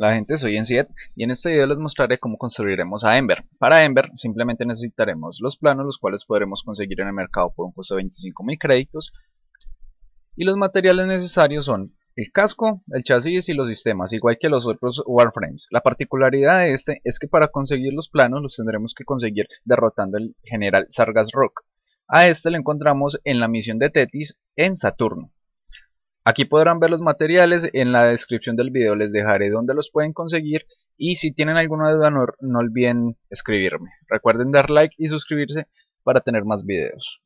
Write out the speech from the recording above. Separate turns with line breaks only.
la gente, soy Enziet y en este video les mostraré cómo construiremos a Ember. Para Ember simplemente necesitaremos los planos los cuales podremos conseguir en el mercado por un costo de 25.000 créditos y los materiales necesarios son el casco, el chasis y los sistemas, igual que los otros warframes. La particularidad de este es que para conseguir los planos los tendremos que conseguir derrotando al general Sargas Rock. A este lo encontramos en la misión de Tetis en Saturno. Aquí podrán ver los materiales, en la descripción del video les dejaré dónde los pueden conseguir y si tienen alguna duda no, no olviden escribirme. Recuerden dar like y suscribirse para tener más videos.